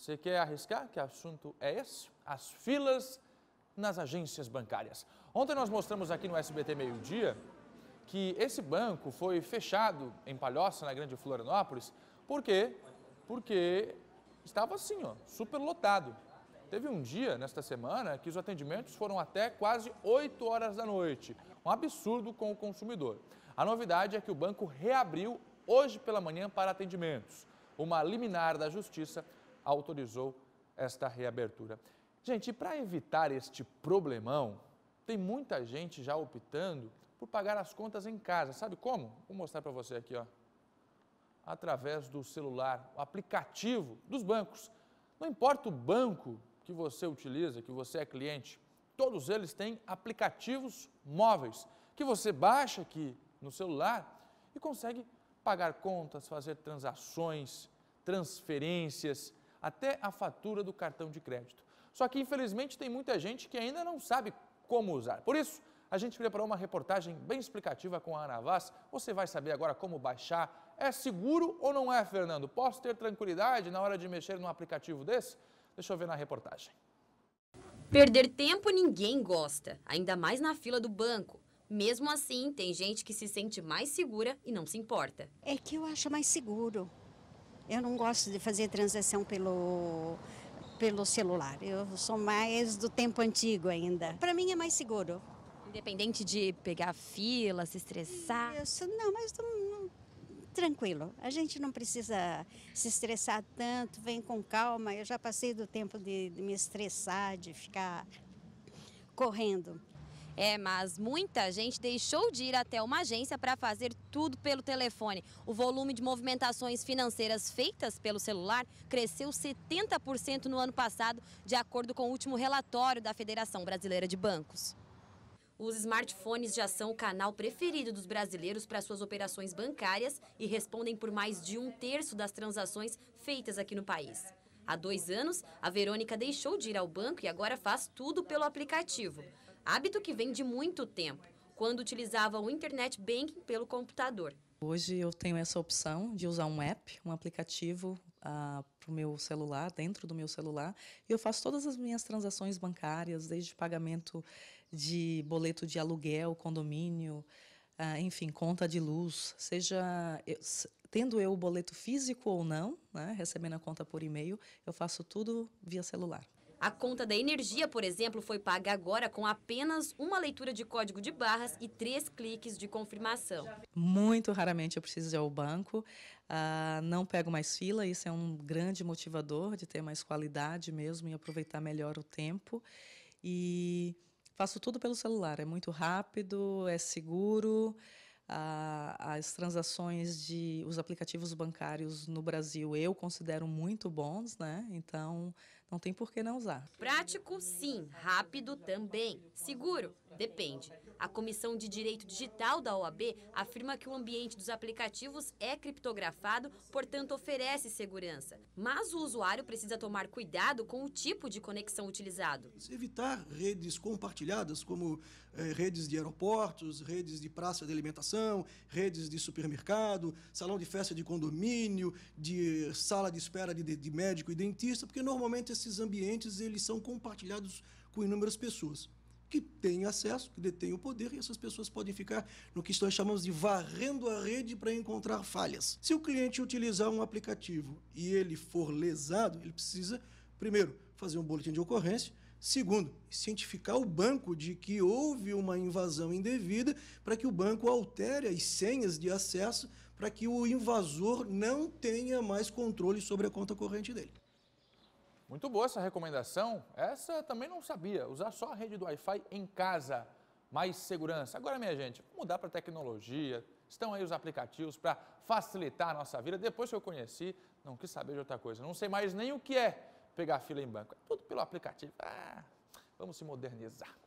Você quer arriscar? Que assunto é esse? As filas nas agências bancárias. Ontem nós mostramos aqui no SBT Meio Dia que esse banco foi fechado em Palhoça, na Grande Florianópolis, por quê? Porque estava assim, ó, super lotado. Teve um dia nesta semana que os atendimentos foram até quase 8 horas da noite. Um absurdo com o consumidor. A novidade é que o banco reabriu hoje pela manhã para atendimentos. Uma liminar da justiça autorizou esta reabertura. Gente, para evitar este problemão, tem muita gente já optando por pagar as contas em casa. Sabe como? Vou mostrar para você aqui, ó. Através do celular, o aplicativo dos bancos. Não importa o banco que você utiliza, que você é cliente, todos eles têm aplicativos móveis que você baixa aqui no celular e consegue pagar contas, fazer transações, transferências até a fatura do cartão de crédito. Só que, infelizmente, tem muita gente que ainda não sabe como usar. Por isso, a gente preparou uma reportagem bem explicativa com a Ana Vaz. Você vai saber agora como baixar. É seguro ou não é, Fernando? Posso ter tranquilidade na hora de mexer num aplicativo desse? Deixa eu ver na reportagem. Perder tempo ninguém gosta, ainda mais na fila do banco. Mesmo assim, tem gente que se sente mais segura e não se importa. É que eu acho mais seguro. Eu não gosto de fazer transação pelo pelo celular. Eu sou mais do tempo antigo ainda. Para mim é mais seguro. Independente de pegar fila, se estressar. Isso, não, mas não, tranquilo. A gente não precisa se estressar tanto, vem com calma. Eu já passei do tempo de, de me estressar, de ficar correndo. É, mas muita gente deixou de ir até uma agência para fazer tudo pelo telefone. O volume de movimentações financeiras feitas pelo celular cresceu 70% no ano passado, de acordo com o último relatório da Federação Brasileira de Bancos. Os smartphones já são o canal preferido dos brasileiros para suas operações bancárias e respondem por mais de um terço das transações feitas aqui no país. Há dois anos, a Verônica deixou de ir ao banco e agora faz tudo pelo aplicativo hábito que vem de muito tempo, quando utilizava o internet banking pelo computador. Hoje eu tenho essa opção de usar um app, um aplicativo uh, ah, para o meu celular, dentro do meu celular, e eu faço todas as minhas transações bancárias, desde pagamento de boleto de aluguel, condomínio, uh, enfim, conta de luz, seja eu, tendo eu o boleto físico ou não, né, recebendo a conta por e-mail, eu faço tudo via celular. A conta da energia, por exemplo, foi paga agora com apenas uma leitura de código de barras e três cliques de confirmação. Muito raramente eu preciso ir ao banco, ah, não pego mais fila, isso é um grande motivador de ter mais qualidade mesmo e aproveitar melhor o tempo. E faço tudo pelo celular, é muito rápido, é seguro ah, as transações de os aplicativos bancários no Brasil eu considero muito bons, né? Então não tem por que não usar. Prático, sim. Rápido também. Seguro, Depende. A Comissão de Direito Digital da OAB afirma que o ambiente dos aplicativos é criptografado, portanto oferece segurança. Mas o usuário precisa tomar cuidado com o tipo de conexão utilizado. Evitar redes compartilhadas, como eh, redes de aeroportos, redes de praça de alimentação, redes de supermercado, salão de festa de condomínio, de sala de espera de, de médico e dentista, porque normalmente esses ambientes eles são compartilhados com inúmeras pessoas que têm acesso, que detêm o poder, e essas pessoas podem ficar no que nós chamamos de varrendo a rede para encontrar falhas. Se o cliente utilizar um aplicativo e ele for lesado, ele precisa, primeiro, fazer um boletim de ocorrência, Segundo, cientificar o banco de que houve uma invasão indevida para que o banco altere as senhas de acesso para que o invasor não tenha mais controle sobre a conta corrente dele. Muito boa essa recomendação. Essa também não sabia. Usar só a rede do Wi-Fi em casa, mais segurança. Agora, minha gente, mudar para tecnologia. Estão aí os aplicativos para facilitar a nossa vida. Depois que eu conheci, não quis saber de outra coisa. Não sei mais nem o que é pegar fila em banco. É tudo pelo aplicativo. Ah, vamos se modernizar.